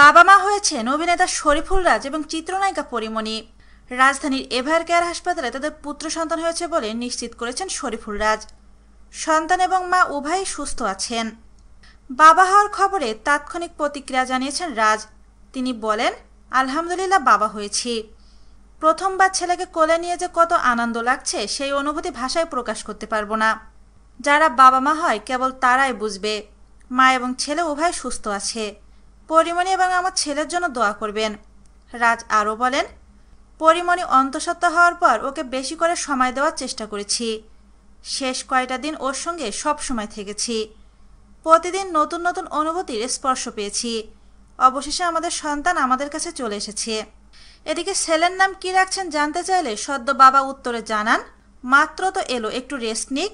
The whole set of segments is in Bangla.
বাবা মা হয়েছেন অভিনেতা শরীফুল রাজ এবং চিত্রনায়িকা পরিমণি রাজধানীর এভার কেয়ার হাসপাতালে তাদের পুত্র সন্তান হয়েছে বলে নিশ্চিত করেছেন শরীফুল রাজ সন্তান এবং মা উভয়ই সুস্থ আছেন বাবা হওয়ার খবরে তাৎক্ষণিক প্রতিক্রিয়া জানিয়েছেন রাজ তিনি বলেন আলহামদুলিল্লাহ বাবা হয়েছি প্রথমবার ছেলেকে কোলে নিয়ে যে কত আনন্দ লাগছে সেই অনুভূতি ভাষায় প্রকাশ করতে পারবো না যারা বাবা মা হয় কেবল তারাই বুঝবে মা এবং ছেলে উভয় সুস্থ আছে পরিমণি এবং আমার ছেলের জন্য দোয়া করবেন রাজ আরও বলেন পরিমণি অন্তঃসত্ত্বা হওয়ার পর ওকে বেশি করে সময় দেওয়ার চেষ্টা করেছি শেষ কয়টা দিন ওর সঙ্গে সব সময় থেকেছি প্রতিদিন নতুন নতুন অনুভূতির স্পর্শ পেয়েছি অবশেষে আমাদের সন্তান আমাদের কাছে চলে এসেছে এদিকে ছেলের নাম কি রাখছেন জানতে চাইলে সদ্য বাবা উত্তরে জানান মাত্র তো এলো একটু রেস্ট নিক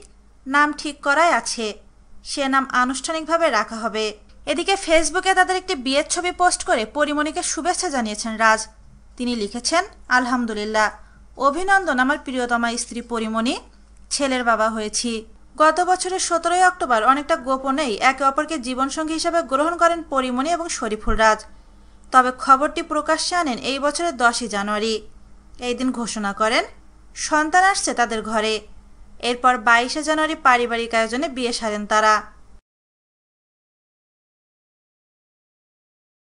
নাম ঠিক করাই আছে সে নাম আনুষ্ঠানিকভাবে রাখা হবে এদিকে ফেসবুকে তাদের একটি বিয়ের ছবি পোস্ট করে পরিমণিকে শুভেচ্ছা জানিয়েছেন রাজ তিনি লিখেছেন আলহামদুলিল্লাহ অভিনন্দন আমার প্রিয়তমা স্ত্রী পরিমণি ছেলের বাবা হয়েছি গত বছরের সতেরোই অক্টোবর অনেকটা গোপনেই একে অপরকে জীবনসঙ্গী হিসেবে গ্রহণ করেন পরিমণি এবং শরীফুল রাজ তবে খবরটি প্রকাশ্যে আনেন এই বছরের দশই জানুয়ারি এই দিন ঘোষণা করেন সন্তান আসছে তাদের ঘরে এরপর বাইশে জানুয়ারি পারিবারিক আয়োজনে বিয়ে সারেন তারা